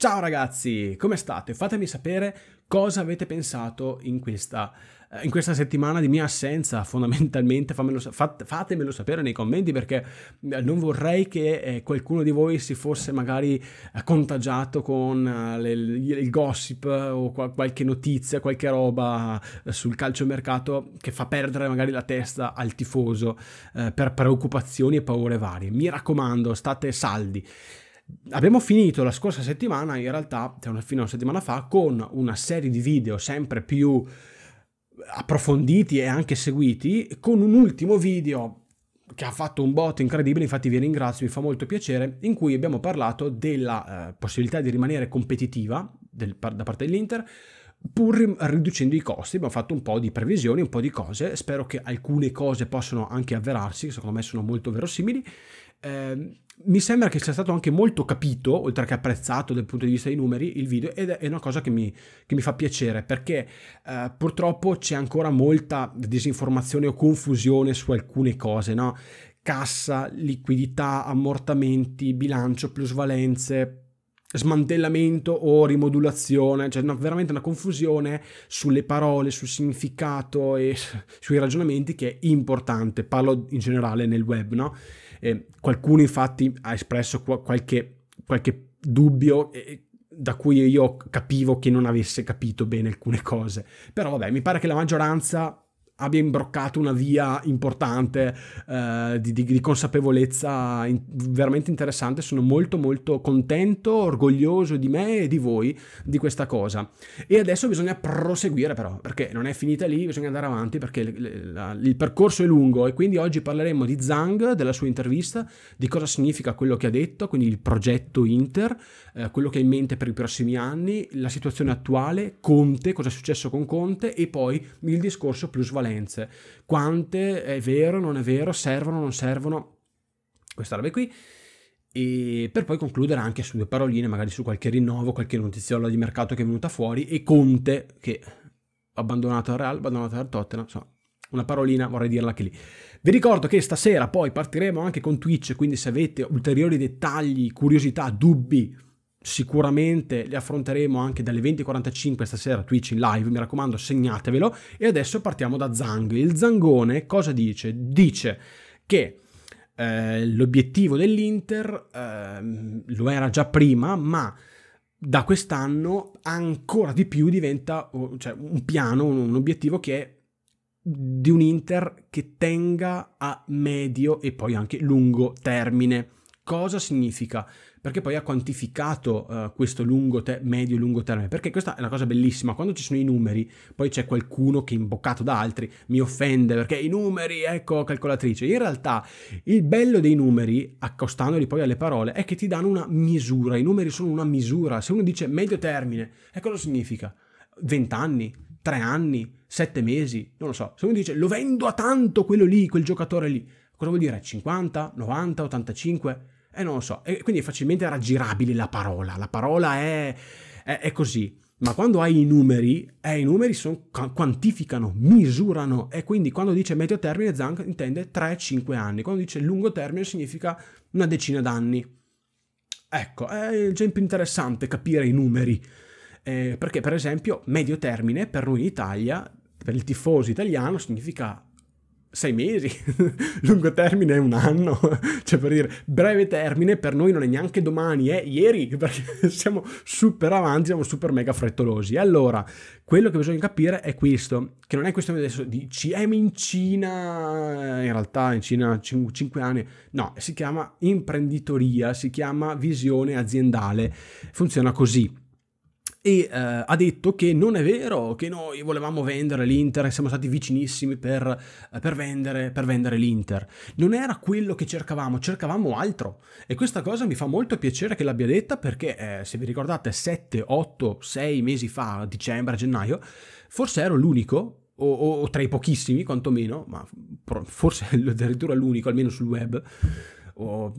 Ciao ragazzi, come state? Fatemi sapere cosa avete pensato in questa, eh, in questa settimana di mia assenza, fondamentalmente fat, fatemelo sapere nei commenti perché eh, non vorrei che eh, qualcuno di voi si fosse magari contagiato con le, il gossip o qualche notizia, qualche roba sul calciomercato che fa perdere magari la testa al tifoso per preoccupazioni e paure varie. Mi raccomando, state saldi. Abbiamo finito la scorsa settimana, in realtà, cioè, fino a una settimana fa, con una serie di video sempre più approfonditi e anche seguiti, con un ultimo video che ha fatto un botto incredibile, infatti vi ringrazio, mi fa molto piacere, in cui abbiamo parlato della eh, possibilità di rimanere competitiva del, da parte dell'Inter pur riducendo i costi. Abbiamo fatto un po' di previsioni, un po' di cose, spero che alcune cose possano anche avverarsi, che secondo me sono molto verosimili, Ehm, mi sembra che sia stato anche molto capito, oltre che apprezzato dal punto di vista dei numeri, il video ed è una cosa che mi, che mi fa piacere perché eh, purtroppo c'è ancora molta disinformazione o confusione su alcune cose, no? Cassa, liquidità, ammortamenti, bilancio, plusvalenze, smantellamento o rimodulazione, cioè no, veramente una confusione sulle parole, sul significato e sui ragionamenti che è importante, parlo in generale nel web, no? Eh, qualcuno infatti ha espresso qu- qualche, qualche, dubbio eh, da cui io capivo che non avesse capito bene alcune cose. Però vabbè, mi pare che la maggioranza abbia imbroccato una via importante eh, di, di, di, consapevolezza in, veramente interessante. Sono molto molto contento, orgoglioso di me e di voi di questa cosa. E adesso bisogna proseguire però, perché non è finita lì, bisogna andare avanti perché il, la, il percorso è lungo e quindi oggi parleremo di Zhang, della sua intervista, di cosa significa quello che ha detto, quindi il progetto Inter, eh, quello che ha in mente per i prossimi anni, la situazione attuale, Conte, cosa è successo con Conte e poi il discorso plusvalente prevalenze, quante è vero, non è vero, servono, non servono, questa roba qui. E per poi concludere anche su due paroline, magari su qualche rinnovo, qualche notiziola di mercato che è venuta fuori e Conte che abbandonato al Real, abbandonato al Tottenham, insomma, una parolina vorrei dirla anche lì. Vi ricordo che stasera poi partiremo anche con Twitch, quindi se avete ulteriori dettagli, curiosità, dubbi, sicuramente li affronteremo anche dalle 20.45 stasera Twitch in live, mi raccomando segnatevelo. E adesso partiamo da Zang. Il Zangone cosa dice? Dice che eh, l'obiettivo dell'Inter eh, lo era già prima, ma da quest'anno ancora di più diventa cioè, un piano, un obiettivo che è di un Inter che tenga a medio e poi anche lungo termine. Cosa significa? perché poi ha quantificato uh, questo lungo te- medio-lungo termine, perché questa è una cosa bellissima, quando ci sono i numeri, poi c'è qualcuno che imboccato da altri mi offende perché i numeri, ecco, calcolatrice, in realtà il bello dei numeri, accostandoli poi alle parole, è che ti danno una misura, i numeri sono una misura, se uno dice medio termine, e eh, cosa significa? 20 anni, 3 anni, 7 mesi, non lo so, se uno dice lo vendo a tanto quello lì, quel giocatore lì, cosa vuol dire? 50, 90, 85? eh, non lo so. E quindi è facilmente raggirabile la parola. La parola è, è, è così. Ma quando hai i numeri, eh, i numeri son, quantificano, misurano. E quindi quando dice medio termine, Zang intende 3-5 anni. Quando dice lungo termine, significa una decina d'anni. Ecco, è già più interessante capire i numeri. Eh, perché, per esempio, medio termine per noi in Italia, per il tifoso italiano, significa sei mesi, lungo termine è un anno, cioè per dire breve termine per noi non è neanche domani, è ieri, perché siamo super avanti, siamo super mega frettolosi. Allora, quello che bisogna capire è questo, che non è questione adesso di CM eh, in Cina, in realtà in Cina 5 anni, no, si chiama imprenditoria, si chiama visione aziendale, funziona così e eh, ha detto che non è vero, che noi volevamo vendere l'Inter, e siamo stati vicinissimi per, eh, per, vendere, per vendere l'Inter. Non era quello che cercavamo, cercavamo altro. E questa cosa mi fa molto piacere che l'abbia detta perché eh, se vi ricordate 7, 8, 6 mesi fa, dicembre, gennaio, forse ero l'unico o, o, tra i pochissimi quantomeno, ma forse addirittura l'unico, almeno sul web,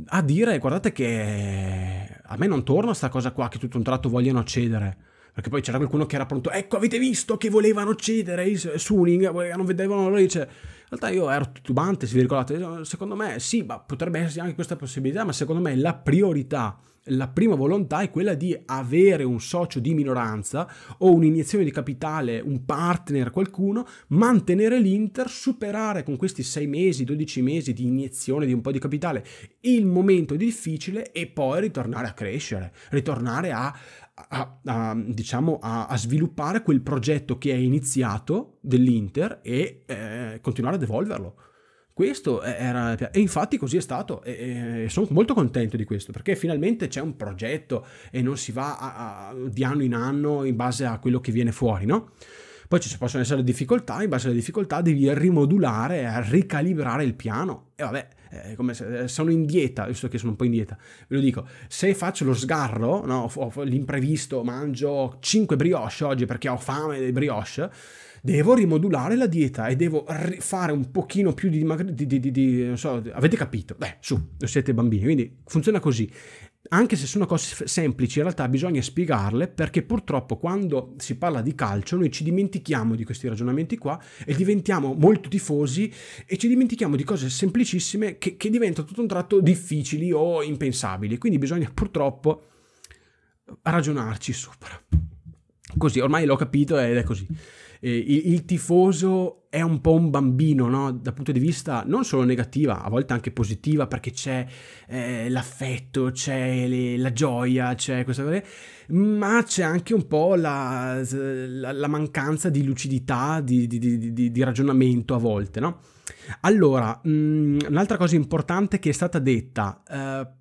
a dire guardate che eh, a me non torna sta cosa qua che tutto un tratto vogliono accedere. Perché poi c'era qualcuno che era pronto, ecco avete visto che volevano cedere Suning, non vedevano loro, dice, in realtà io ero titubante, si vi ricordate, secondo me sì, ma potrebbe esserci anche questa possibilità, ma secondo me la priorità, la prima volontà è quella di avere un socio di minoranza o un'iniezione di capitale, un partner, qualcuno, mantenere l'Inter, superare con questi 6 mesi, 12 mesi di iniezione di un po' di capitale il momento difficile e poi ritornare a crescere, ritornare a a, a, diciamo, a, a, sviluppare quel progetto che è iniziato dell'Inter e eh, continuare ad evolverlo. Questo era. E infatti così è stato. E, e sono molto contento di questo perché finalmente c'è un progetto e non si va a, di anno in anno in base a quello che viene fuori, no? Poi ci possono essere difficoltà, in base alle difficoltà devi rimodulare, ricalibrare il piano. E vabbè, eh, se, eh, sono in dieta, visto che sono un po' in dieta, ve lo dico, se faccio lo sgarro, no, l'imprevisto, mangio 5 brioche oggi perché ho fame dei brioche, devo rimodulare la dieta e devo fare un pochino più di dimagrimento, di, di, di, non so, avete capito? Beh, su, siete bambini, quindi funziona così anche se sono cose semplici, in realtà bisogna spiegarle perché purtroppo quando si parla di calcio noi ci dimentichiamo di questi ragionamenti qua e diventiamo molto tifosi e ci dimentichiamo di cose semplicissime che, che diventano tutto un tratto difficili o impensabili. Quindi bisogna purtroppo ragionarci sopra. Così, ormai l'ho capito ed è così eh, il, il, tifoso è un po' un bambino, no? Dal punto di vista non solo negativa, a volte anche positiva, perché c'è eh, l'affetto, c'è le, la gioia, c'è questa cosa, ma c'è anche un po' la, la, la mancanza di lucidità, di, di, di, di, ragionamento a volte, no? Allora, mh, mm, un'altra cosa importante che è stata detta, eh,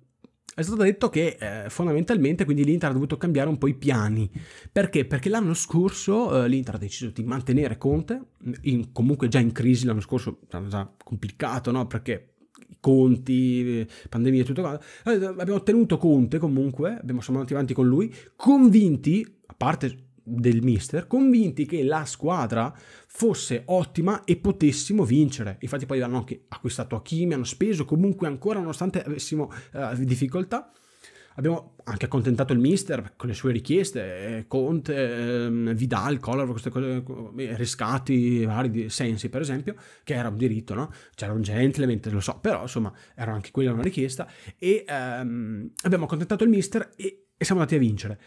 è stato detto che eh, fondamentalmente quindi l'Inter ha dovuto cambiare un po' i piani. Perché? Perché l'anno scorso eh, l'Inter ha deciso di mantenere Conte, in, comunque già in crisi l'anno scorso, già complicato, no? Perché i conti, eh, pandemia e tutto quanto. Eh, abbiamo tenuto Conte comunque, abbiamo siamo andati avanti con lui, convinti, a parte del mister, convinti che la squadra fosse ottima e potessimo vincere. Infatti poi hanno anche acquistato Hakimi, hanno speso comunque ancora nonostante avessimo uh, difficoltà. Abbiamo anche accontentato il mister con le sue richieste, eh, Conte, ehm, Vidal, Collaro, queste cose, eh, riscatti vari di Sensi per esempio, che era un diritto, no? C'era un gentleman, lo so, però insomma era anche quella una richiesta e ehm, abbiamo accontentato il mister e, e siamo andati a vincere.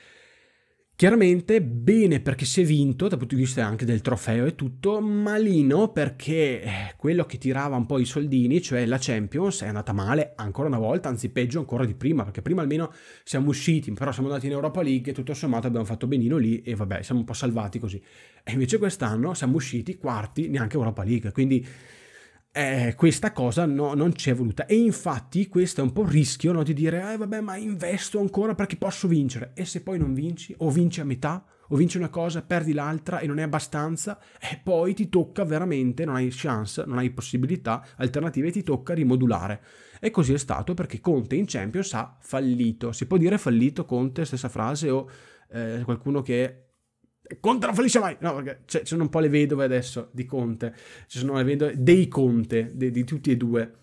Chiaramente bene perché si è vinto dal punto di vista anche del trofeo e tutto, malino perché eh, quello che tirava un po' i soldini, cioè la Champions, è andata male ancora una volta, anzi peggio ancora di prima, perché prima almeno siamo usciti, però siamo andati in Europa League e tutto sommato abbiamo fatto benino lì e vabbè, siamo un po' salvati così. E invece quest'anno siamo usciti quarti, neanche Europa League, quindi eh, questa cosa no, non c'è voluta e infatti questo è un po' il rischio no? di dire eh, vabbè ma investo ancora perché posso vincere e se poi non vinci o vinci a metà o vinci una cosa perdi l'altra e non è abbastanza e poi ti tocca veramente non hai chance non hai possibilità alternative ti tocca rimodulare e così è stato perché Conte in Champions ha fallito si può dire fallito Conte stessa frase o eh, qualcuno che Conte non fallisce mai. No, perché cioè, ci sono un po' le vedove adesso di Conte. Ci sono le vedove dei Conte, de, di tutti e due.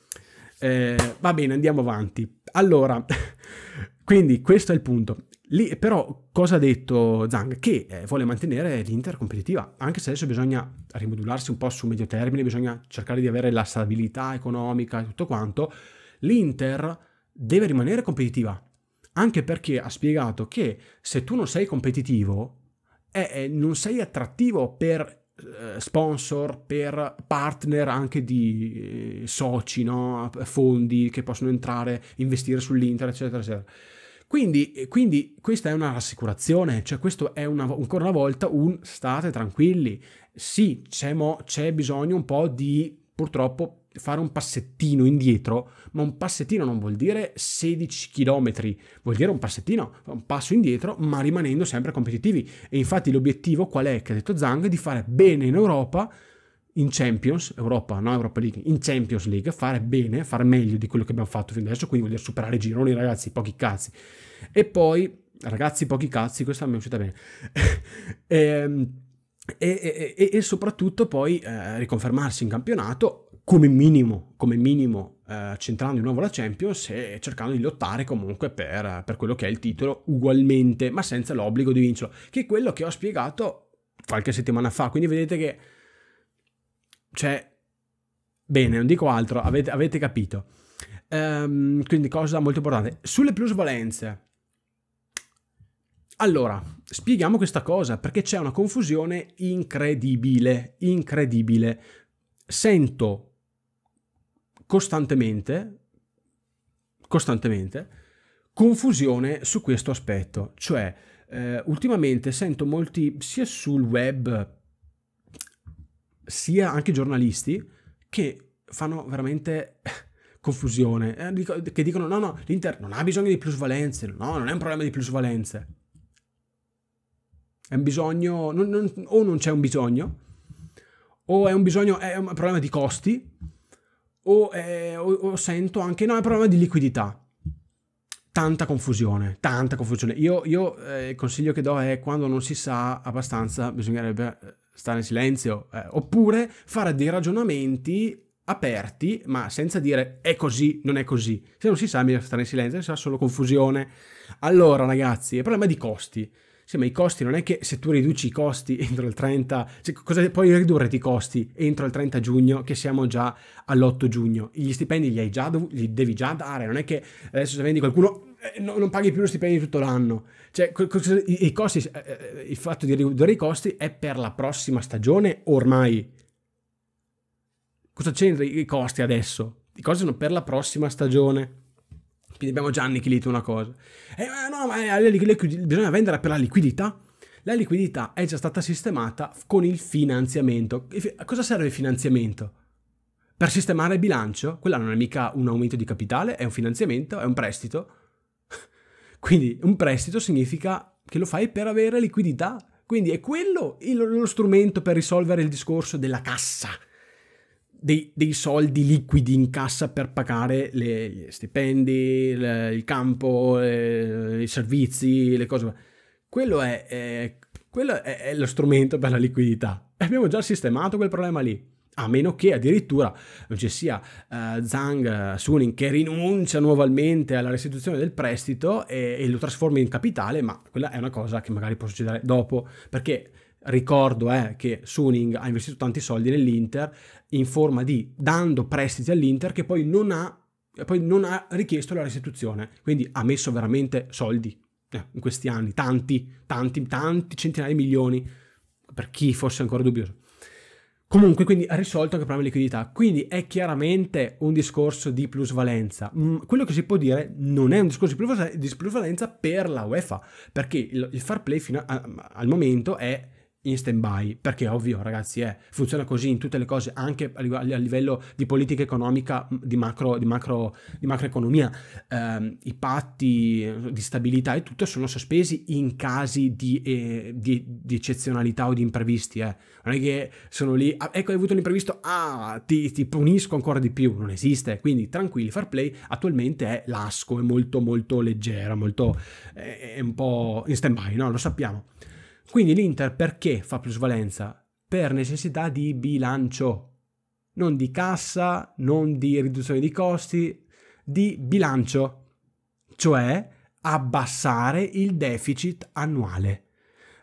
Eh, va bene, andiamo avanti. Allora, quindi questo è il punto. Lì, però, cosa ha detto Zhang? Che eh, vuole mantenere l'Inter competitiva, anche se adesso bisogna rimodularsi un po' su medio termine, bisogna cercare di avere la stabilità economica e tutto quanto. L'Inter deve rimanere competitiva, anche perché ha spiegato che se tu non sei competitivo, eh, non sei attrattivo per eh, sponsor, per partner anche di eh, soci, no? fondi che possono entrare, investire sull'inter eccetera, eccetera. Quindi, eh, quindi, questa è una rassicurazione, cioè questo è una, ancora una volta un state tranquilli. Sì, c'è, mo, c'è bisogno un po' di, purtroppo, fare un passettino indietro, ma un passettino non vuol dire 16 km, vuol dire un passettino, un passo indietro, ma rimanendo sempre competitivi. E infatti l'obiettivo qual è, che ha detto Zhang, di fare bene in Europa, in Champions, Europa, no Europa League, in Champions League, fare bene, fare meglio di quello che abbiamo fatto fino adesso, quindi vuol dire superare i gironi, ragazzi, pochi cazzi. E poi, ragazzi, pochi cazzi, questa mi è uscita bene. ehm... E, e, e, soprattutto poi eh, riconfermarsi in campionato come minimo, come minimo eh, centrando di nuovo la Champions e cercando di lottare comunque per, per quello che è il titolo ugualmente, ma senza l'obbligo di vincerlo, che è quello che ho spiegato qualche settimana fa. Quindi vedete che... c'è. Cioè, bene, non dico altro, avete, avete capito. Um, quindi cosa molto importante. Sulle plusvalenze. Allora, spieghiamo questa cosa perché c'è una confusione incredibile, incredibile. Sento costantemente, costantemente confusione su questo aspetto. Cioè, eh, ultimamente sento molti, sia sul web, sia anche giornalisti, che fanno veramente confusione, eh, che dicono no, no, l'Inter non ha bisogno di plusvalenze, no, non è un problema di plusvalenze. È un bisogno, non, non, o non c'è un bisogno, o è un bisogno, è un problema di costi, o, eh, o, o sento anche no, è un problema di liquidità. Tanta confusione, tanta confusione. Io, io eh, il consiglio che do è quando non si sa abbastanza bisognerebbe eh, stare in silenzio eh, oppure fare dei ragionamenti aperti ma senza dire è così, non è così. Se non si sa bisogna stare in silenzio, si sa solo confusione. Allora ragazzi, è problema di costi sì, ma i costi non è che se tu riduci i costi entro il 30, cioè, cosa puoi ridurre i costi entro il 30 giugno che siamo già all'8 giugno? Gli stipendi li, hai già dov- li devi già dare, non è che adesso se vendi qualcuno eh, no, non paghi più lo stipendio tutto l'anno. Cioè, co- i, i costi, eh, eh, il fatto di ridurre i costi è per la prossima stagione ormai. Cosa c'entra i costi adesso? I costi sono per la prossima stagione. Quindi abbiamo già annichilito una cosa. Eh, no, ma eh, le, le, le, bisogna vendere per la liquidità. La liquidità è già stata sistemata con il finanziamento. A cosa serve il finanziamento? Per sistemare il bilancio? Quella non è mica un aumento di capitale, è un finanziamento, è un prestito. Quindi un prestito significa che lo fai per avere liquidità. Quindi è quello lo strumento per risolvere il discorso della cassa dei, dei, soldi liquidi in cassa per pagare le, gli stipendi, le, il campo, le, eh, i servizi, le cose. Quello, è, è, quello è, è, lo strumento per la liquidità. Abbiamo già sistemato quel problema lì. A meno che addirittura non ci sia uh, Zhang eh, Suning che rinuncia nuovamente alla restituzione del prestito e, e lo trasforma in capitale, ma quella è una cosa che magari può succedere dopo, perché ricordo è eh, che Suning ha investito tanti soldi nell'Inter in forma di dando prestiti all'Inter che poi non ha, poi non ha richiesto la restituzione, quindi ha messo veramente soldi eh, in questi anni, tanti, tanti, tanti centinaia di milioni, per chi fosse ancora dubbioso. Comunque, quindi ha risolto anche il problema di liquidità. Quindi è chiaramente un discorso di plusvalenza. Mm, quello che si può dire non è un discorso di plusvalenza per la UEFA, perché il, fair play fino a, al momento è in stand-by, perché ovvio ragazzi, eh, funziona così in tutte le cose, anche a, livello di politica economica, di, macro, di, macro, di macroeconomia, eh, i patti eh, di stabilità e tutto sono sospesi in casi di, eh, di, di eccezionalità o di imprevisti, eh. non è che sono lì, ah, ecco hai avuto un imprevisto, ah, ti, ti punisco ancora di più, non esiste, quindi tranquilli, fair play attualmente è lasco, è molto molto leggera, molto, è, è un po' in stand-by, no? lo sappiamo. Quindi l'Inter perché fa plusvalenza? Per necessità di bilancio, non di cassa, non di riduzione di costi, di bilancio, cioè abbassare il deficit annuale.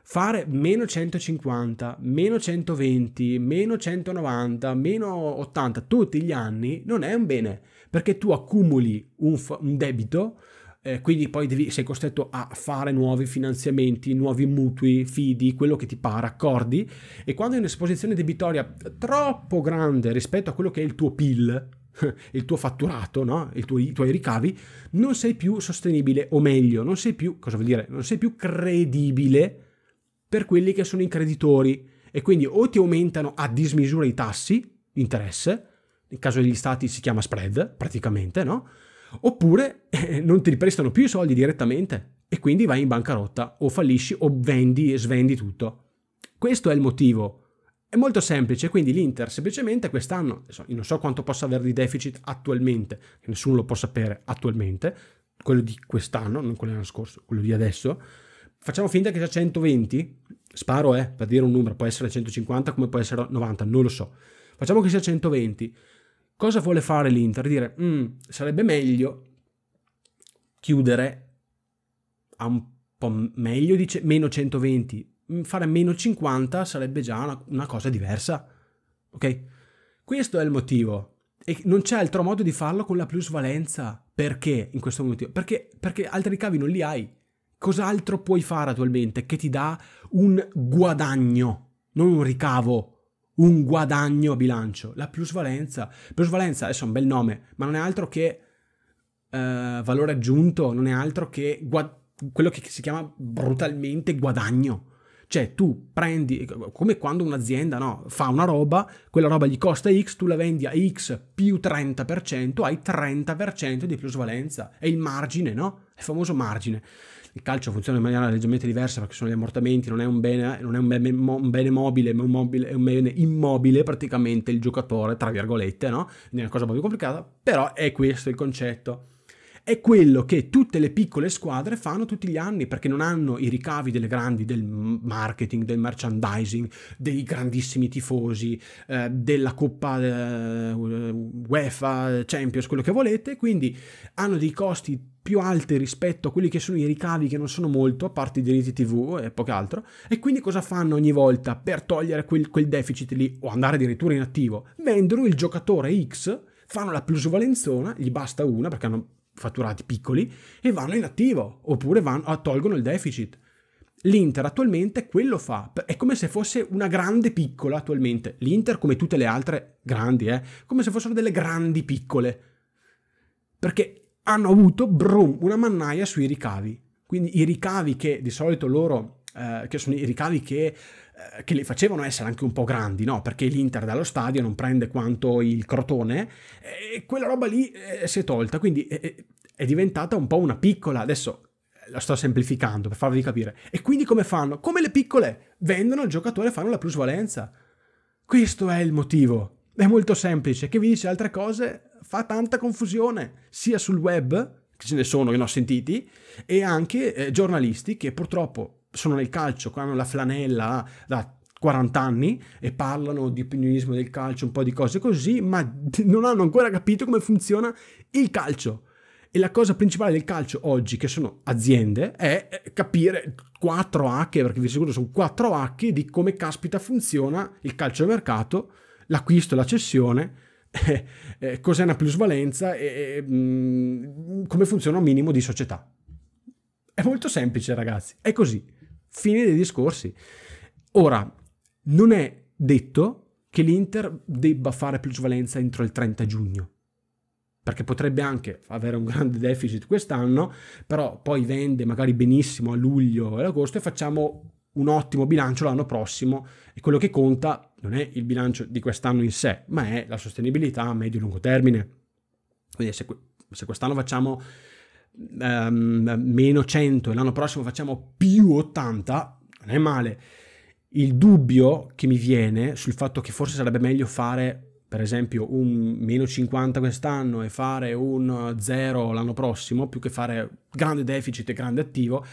Fare meno 150, meno 120, meno 190, meno 80 tutti gli anni non è un bene, perché tu accumuli un, f- un debito eh, quindi poi devi, sei costretto a fare nuovi finanziamenti, nuovi mutui, fidi, quello che ti pare, accordi, e quando hai un'esposizione debitoria troppo grande rispetto a quello che è il tuo PIL, il tuo fatturato, no? tuo, i tuoi ricavi, non sei più sostenibile, o meglio, non sei più, cosa vuol dire? Non sei più credibile per quelli che sono i creditori. E quindi o ti aumentano a dismisura i tassi, interesse, nel caso degli stati si chiama spread praticamente, no? oppure eh, non ti riprestano più i soldi direttamente e quindi vai in bancarotta o fallisci o vendi e svendi tutto. Questo è il motivo. È molto semplice, quindi l'Inter semplicemente quest'anno, non so quanto possa avere di deficit attualmente, nessuno lo può sapere attualmente, quello di quest'anno, non quello dell'anno scorso, quello di adesso, facciamo finta che sia 120, sparo è, eh, per dire un numero, può essere 150 come può essere 90, non lo so, facciamo che sia 120, Cosa vuole fare l'Inter? Dire, mm, sarebbe meglio chiudere a un po' meglio di meno 120, mm, fare meno 50 sarebbe già una, una cosa diversa. Ok? Questo è il motivo. E non c'è altro modo di farlo con la plusvalenza. Perché in questo momento? Perché, perché altri ricavi non li hai. Cos'altro puoi fare attualmente che ti dà un guadagno, non un ricavo? un guadagno a bilancio. La plusvalenza, plusvalenza adesso è un bel nome, ma non è altro che uh, valore aggiunto, non è altro che guad- quello che si chiama brutalmente guadagno. Cioè tu prendi, come quando un'azienda no, fa una roba, quella roba gli costa X, tu la vendi a X più 30%, hai 30% di plusvalenza, è il margine, no? È il famoso margine il calcio funziona in maniera leggermente diversa perché sono gli ammortamenti, non è un bene, è un bene, un bene mobile, ma un mobile, è un bene immobile praticamente il giocatore, tra virgolette, no? Quindi è una cosa un po' più complicata, però è questo il concetto è quello che tutte le piccole squadre fanno tutti gli anni perché non hanno i ricavi delle grandi del marketing, del merchandising, dei grandissimi tifosi, eh, della Coppa eh, UEFA, Champions, quello che volete, quindi hanno dei costi più alti rispetto a quelli che sono i ricavi che non sono molto, a parte i diritti TV e poco altro. E quindi cosa fanno ogni volta per togliere quel, quel deficit lì o andare addirittura in attivo? Vendono il giocatore X, fanno la plusvalenzona, gli basta una perché hanno fatturati piccoli e vanno in attivo oppure vanno, ah, tolgono il deficit. L'Inter attualmente quello fa, è come se fosse una grande piccola attualmente. L'Inter come tutte le altre grandi, eh, come se fossero delle grandi piccole. Perché hanno avuto brum, una mannaia sui ricavi. Quindi i ricavi che di solito loro eh, che sono i ricavi che eh, che le facevano essere anche un po' grandi, no? Perché l'Inter dallo stadio non prende quanto il Crotone eh, e quella roba lì eh, si è tolta, quindi eh, eh è diventata un po' una piccola, adesso la sto semplificando per farvi capire. E quindi come fanno? Come le piccole vendono il giocatore e fanno la plusvalenza. Questo è il motivo. È molto semplice. Che vi dice altre cose fa tanta confusione, sia sul web, che ce ne sono che ne ho sentiti, e anche eh, giornalisti che purtroppo sono nel calcio, hanno la flanella da 40 anni e parlano di opinionismo del calcio, un po' di cose così, ma non hanno ancora capito come funziona il calcio. E la cosa principale del calcio oggi, che sono aziende, è eh, capire 4H, perché vi assicuro sono 4H di come caspita funziona il calcio al mercato, l'acquisto, la cessione, eh, eh, cos'è una plusvalenza e eh, come funziona un minimo di società. È molto semplice, ragazzi, è così fine dei discorsi. Ora, non è detto che l'Inter debba fare plusvalenza entro il 30 giugno, perché potrebbe anche avere un grande deficit quest'anno, però poi vende magari benissimo a luglio e agosto e facciamo un ottimo bilancio l'anno prossimo e quello che conta non è il bilancio di quest'anno in sé, ma è la sostenibilità a medio e lungo termine. Quindi se, se quest'anno facciamo um, meno 100 e l'anno prossimo facciamo più 80, non è male. Il dubbio che mi viene sul fatto che forse sarebbe meglio fare per esempio un meno 50 quest'anno e fare un 0 l'anno prossimo, più che fare grande deficit e grande attivo,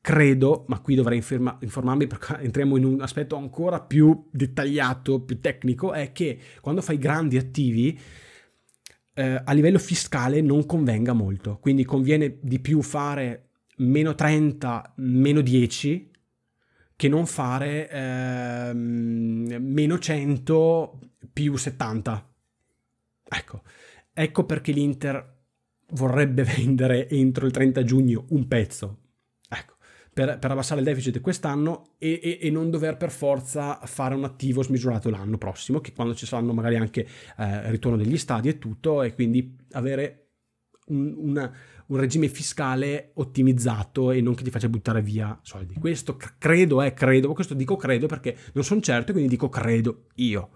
credo, ma qui dovrei informa- informarmi perché entriamo in un aspetto ancora più dettagliato, più tecnico, è che quando fai grandi attivi eh, a livello fiscale non convenga molto, quindi conviene di più fare meno 30, meno 10 che non fare eh, meno 100 più 70. Ecco, ecco perché l'Inter vorrebbe vendere entro il 30 giugno un pezzo, per, per abbassare il deficit quest'anno e, e, e, non dover per forza fare un attivo smisurato l'anno prossimo, che quando ci saranno magari anche eh, ritorno degli stadi e tutto, e quindi avere un, una, un, regime fiscale ottimizzato e non che ti faccia buttare via soldi. Questo credo è, eh, credo, questo dico credo perché non sono certo, e quindi dico credo io.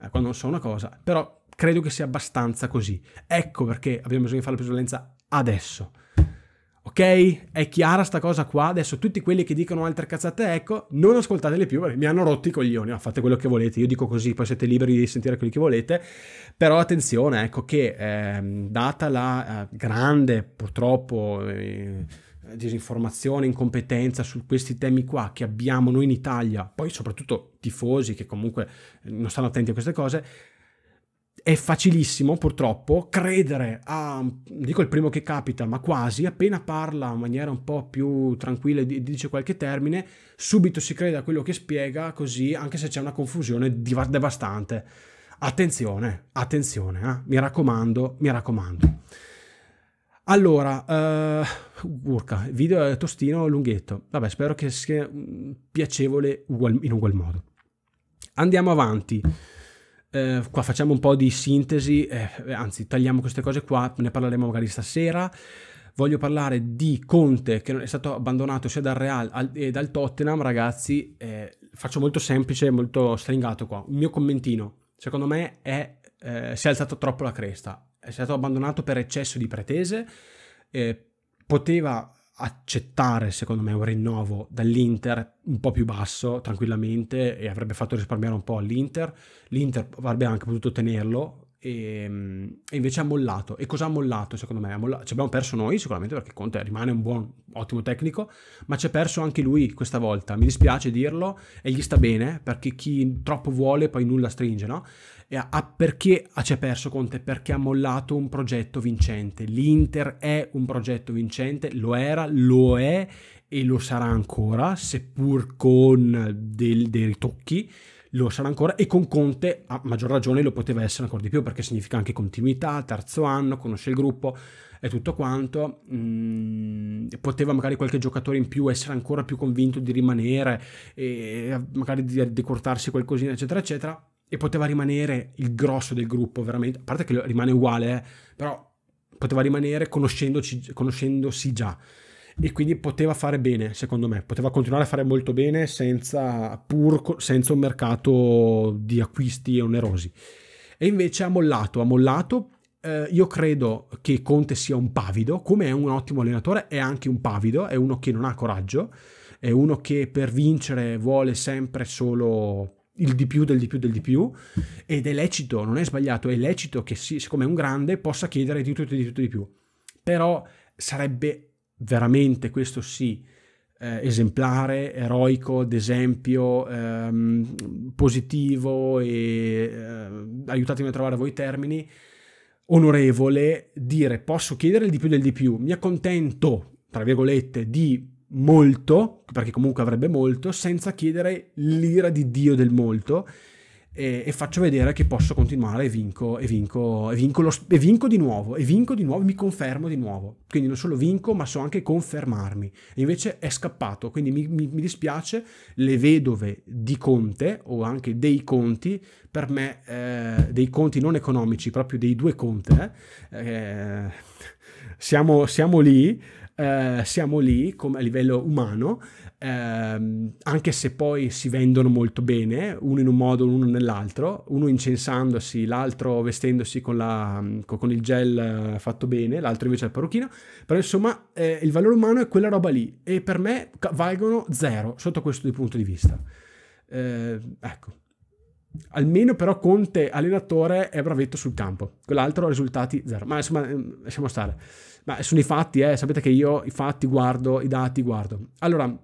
Eh, quando non so una cosa, però credo che sia abbastanza così. Ecco perché abbiamo bisogno di fare la presolenza adesso. Ok? È chiara sta cosa qua? Adesso tutti quelli che dicono altre cazzate, ecco, non ascoltatele più perché mi hanno rotti i coglioni. No, fate quello che volete, io dico così, poi siete liberi di sentire quelli che volete. Però attenzione, ecco che ehm, data la eh, grande, purtroppo... Eh, disinformazione, incompetenza su questi temi qua che abbiamo noi in Italia, poi soprattutto tifosi che comunque non stanno attenti a queste cose, è facilissimo, purtroppo, credere a, dico il primo che capita, ma quasi, appena parla in maniera un po' più tranquilla e dice qualche termine, subito si crede a quello che spiega, così anche se c'è una confusione devastante. Attenzione, attenzione, eh? mi raccomando, mi raccomando. Allora, uh, urca, video eh, tostino lunghetto. Vabbè, spero che sia mm, piacevole in ugual modo. Andiamo avanti. Eh, qua facciamo un po' di sintesi, eh, eh, anzi tagliamo queste cose qua, ne parleremo magari stasera. Voglio parlare di Conte che è stato abbandonato sia dal Real al, e dal Tottenham, ragazzi. Eh, faccio molto semplice, molto stringato qua. Il mio commentino, secondo me, è eh, si è alzato troppo la cresta. È stato abbandonato per eccesso di pretese. poteva accettare, secondo me, un rinnovo dall'Inter un po' più basso tranquillamente e avrebbe fatto risparmiare un po' all'Inter. L'Inter avrebbe anche potuto tenerlo e, ehm, e invece ha mollato. E cosa ha mollato, secondo me? Mollato. Ci abbiamo perso noi sicuramente perché Conte rimane un buon, ottimo tecnico, ma ci ha perso anche lui questa volta. Mi dispiace dirlo e gli sta bene perché chi troppo vuole poi nulla stringe, no? ha, perché ah, ci ha perso Conte? Perché ha mollato un progetto vincente. L'Inter è un progetto vincente, lo era, lo è e lo sarà ancora, seppur con del, dei ritocchi, lo sarà ancora e con Conte a maggior ragione lo poteva essere ancora di più perché significa anche continuità, terzo anno, conosce il gruppo e tutto quanto. Mm, poteva magari qualche giocatore in più essere ancora più convinto di rimanere e magari di decortarsi qualcosina, eccetera, eccetera e poteva rimanere il grosso del gruppo, veramente, a parte che rimane uguale, eh, però poteva rimanere conoscendosi già e quindi poteva fare bene, secondo me, poteva continuare a fare molto bene senza, pur, senza un mercato di acquisti onerosi. E invece ha mollato, ha mollato. Eh, io credo che Conte sia un pavido, come è un ottimo allenatore, è anche un pavido, è uno che non ha coraggio, è uno che per vincere vuole sempre solo il di più del di più del di più ed è lecito, non è sbagliato, è lecito che sì, siccome è un grande possa chiedere di tutto e di tutto di più. Però sarebbe veramente questo sì eh, esemplare, eroico, d'esempio, ehm, positivo e eh, aiutatemi a trovare voi i termini onorevole dire posso chiedere il di più del di più, mi accontento tra virgolette di molto, perché comunque avrebbe molto, senza chiedere l'ira di Dio del molto e, e faccio vedere che posso continuare e vinco, e vinco, e vinco, lo, e vinco di nuovo, e vinco di nuovo, mi confermo di nuovo. Quindi non solo vinco, ma so anche confermarmi. E invece è scappato, quindi mi, mi, mi dispiace, le vedove di Conte o anche dei Conti, per me eh, dei conti non economici, proprio dei due Conte, eh, eh, siamo, siamo lì. Eh, siamo lì com- a livello umano, ehm, anche se poi si vendono molto bene, uno in un modo, uno nell'altro, uno incensandosi, l'altro vestendosi con, la, con il gel eh, fatto bene, l'altro invece al parrucchino, però insomma eh, il valore umano è quella roba lì e per me valgono zero sotto questo punto di vista. Eh, ecco almeno però Conte allenatore è bravetto sul campo, quell'altro risultati zero. Ma insomma, ehm, lasciamo stare. Ma sono i fatti, eh. sapete che io i fatti guardo, i dati guardo. Allora,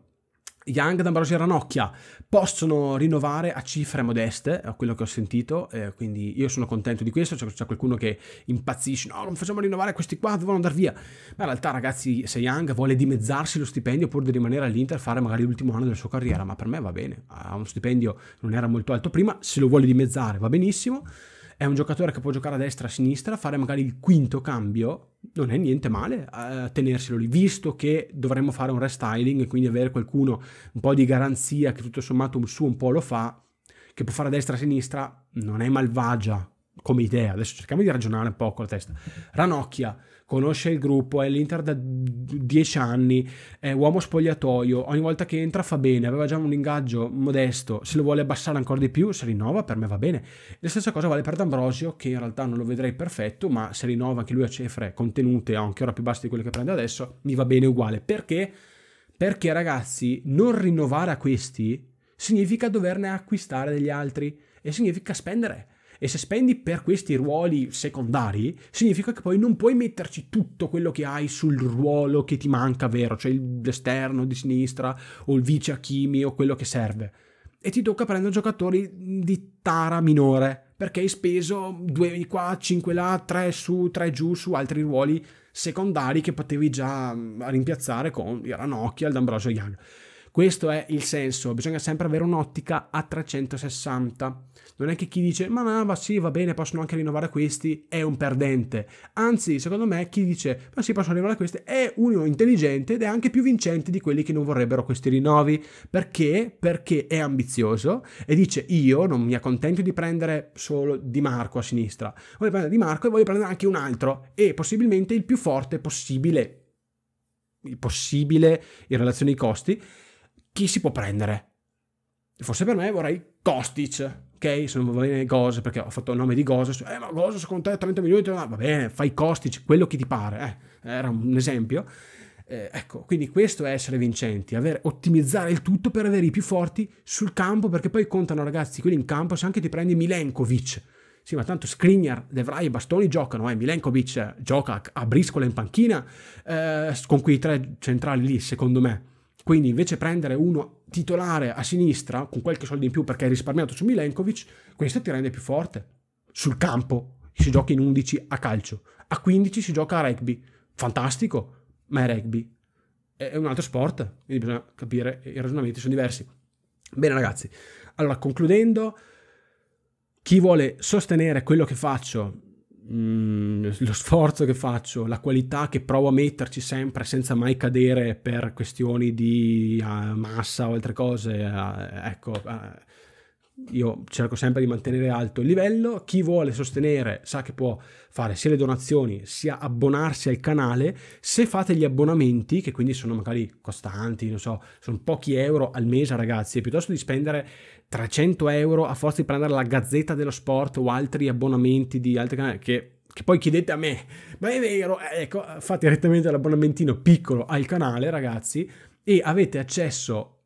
Young, D'Ambrosio e Ranocchia possono rinnovare a cifre modeste, a quello che ho sentito, eh, quindi io sono contento di questo, c'è, c'è, qualcuno che impazzisce, no, non facciamo rinnovare questi qua, devono andare via. Ma in realtà ragazzi, se Young vuole dimezzarsi lo stipendio pur di rimanere all'Inter e fare magari l'ultimo anno della sua carriera, ma per me va bene, ha uno stipendio, non era molto alto prima, se lo vuole dimezzare va benissimo è un giocatore che può giocare a destra, a sinistra, fare magari il quinto cambio, non è niente male a eh, tenerselo lì, visto che dovremmo fare un restyling e quindi avere qualcuno un po' di garanzia che tutto sommato un suo un po' lo fa, che può fare a destra, a sinistra, non è malvagia come idea. Adesso cerchiamo di ragionare un po' con la testa. Ranocchia, conosce il gruppo, è all'Inter da dieci anni, è uomo spogliatoio, ogni volta che entra fa bene, aveva già un ingaggio modesto, se lo vuole abbassare ancora di più si rinnova, per me va bene. La stessa cosa vale per D'Ambrosio, che in realtà non lo vedrei perfetto, ma se rinnova anche lui a cifre contenute, anche ora più basse di quelle che prende adesso, mi va bene uguale. Perché? Perché ragazzi, non rinnovare a questi significa doverne acquistare degli altri e significa spendere. E se spendi per questi ruoli secondari, significa che poi non puoi metterci tutto quello che hai sul ruolo che ti manca, vero? Cioè l'esterno di sinistra o il vice Achimi o quello che serve. E ti tocca prendere giocatori di tara minore, perché hai speso 2 qua, 5 là, 3 su, 3 giù su altri ruoli secondari che potevi già mm, rimpiazzare con Ranocchia, il D'Ambrosio Young. Questo è il senso, bisogna sempre avere un'ottica a 360. Non è che chi dice ma no, ma sì, va bene, possono anche rinnovare questi, è un perdente. Anzi, secondo me, chi dice ma sì, possono rinnovare questi è uno intelligente ed è anche più vincente di quelli che non vorrebbero questi rinnovi. Perché? Perché è ambizioso e dice io non mi accontento di prendere solo Di Marco a sinistra, voglio prendere Di Marco e voglio prendere anche un altro e possibilmente il più forte possibile. Il possibile in relazione ai costi chi si può prendere? Forse per me vorrei Kostic, ok? Se non va bene Gose, perché ho fatto il nome di Gose, eh ma Gose secondo te 30 milioni, ah, va bene, fai Kostic, quello che ti pare, eh, era un esempio. Eh, ecco, quindi questo è essere vincenti, avere, ottimizzare il tutto per avere i più forti sul campo, perché poi contano ragazzi, quelli in campo, se anche ti prendi Milenkovic, sì, ma tanto Skriniar, De Vrij e Bastoni giocano, eh? Milenkovic gioca a briscola in panchina eh, con quei tre centrali lì, secondo me. Quindi invece prendere uno titolare a sinistra con qualche soldo in più perché hai risparmiato su Milenkovic, questo ti rende più forte. Sul campo si gioca in 11 a calcio, a 15 si gioca a rugby. Fantastico, ma è rugby. È un altro sport, quindi bisogna capire, i ragionamenti sono diversi. Bene ragazzi, allora concludendo, chi vuole sostenere quello che faccio Mm, lo sforzo che faccio, la qualità che provo a metterci sempre senza mai cadere per questioni di uh, massa o altre cose, uh, ecco, uh, io cerco sempre di mantenere alto il livello. Chi vuole sostenere sa che può fare sia le donazioni sia abbonarsi al canale. Se fate gli abbonamenti, che quindi sono magari costanti, non so, sono pochi euro al mese, ragazzi, e piuttosto di spendere 300 euro a forza di prendere la Gazzetta dello Sport o altri abbonamenti di altri canali che che poi chiedete a me, ma è vero, eh, ecco, fate direttamente l'abbonamentino piccolo al canale, ragazzi, e avete accesso a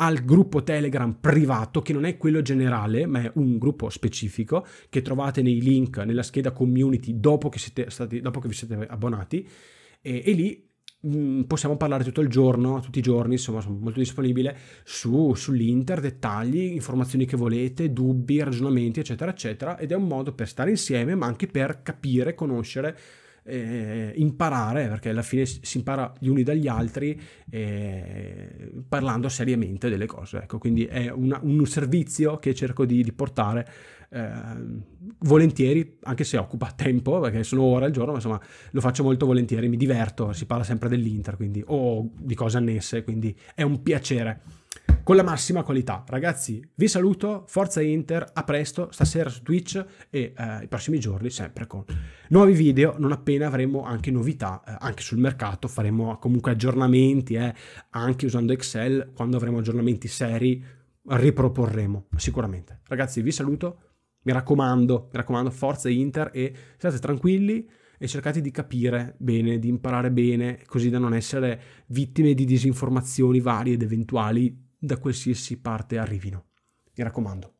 al gruppo Telegram privato, che non è quello generale, ma è un gruppo specifico, che trovate nei link nella scheda community dopo che, siete stati, dopo che vi siete abbonati. E, e lì mh, mm, possiamo parlare tutto il giorno, tutti i giorni, insomma, sono molto disponibile su, sull'Inter, dettagli, informazioni che volete, dubbi, ragionamenti, eccetera, eccetera. Ed è un modo per stare insieme, ma anche per capire, conoscere eh, imparare, perché alla fine si impara gli uni dagli altri eh, parlando seriamente delle cose. Ecco, quindi è una, un servizio che cerco di, di portare eh, volentieri, anche se occupa tempo, perché sono ore al giorno, ma insomma lo faccio molto volentieri, mi diverto, si parla sempre dell'Inter, quindi, o di cose annesse, quindi è un piacere. Con la massima qualità. Ragazzi, vi saluto, forza Inter, a presto, stasera su Twitch e eh, i prossimi giorni sempre con nuovi video, non appena avremo anche novità, eh, anche sul mercato, faremo comunque aggiornamenti, eh, anche usando Excel, quando avremo aggiornamenti seri riproporremo sicuramente. Ragazzi, vi saluto. Mi raccomando, mi raccomando, forza Inter e state tranquilli e cercate di capire bene, di imparare bene, così da non essere vittime di disinformazioni varie ed eventuali da qualsiasi parte arrivino. Mi raccomando.